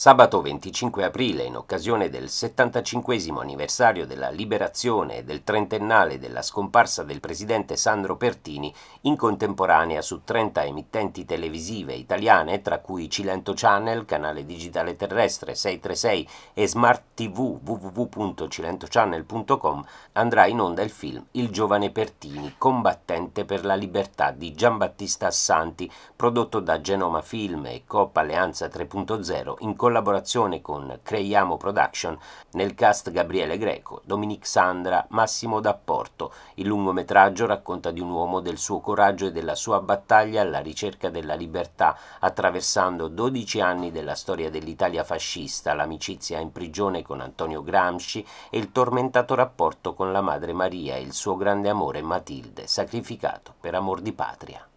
Sabato 25 aprile, in occasione del 75 anniversario della liberazione e del trentennale della scomparsa del presidente Sandro Pertini, in contemporanea su 30 emittenti televisive italiane, tra cui Cilento Channel, canale digitale terrestre 636 e Smart TV www.cilentochannel.com, andrà in onda il film Il giovane Pertini, combattente per la libertà di Giambattista Assanti, prodotto da Genoma Film e Coppa Alleanza 3.0 in collaborazione collaborazione con Creiamo Production, nel cast Gabriele Greco, Dominique Sandra, Massimo D'Apporto. Il lungometraggio racconta di un uomo, del suo coraggio e della sua battaglia alla ricerca della libertà, attraversando 12 anni della storia dell'Italia fascista, l'amicizia in prigione con Antonio Gramsci e il tormentato rapporto con la madre Maria e il suo grande amore Matilde, sacrificato per amor di patria.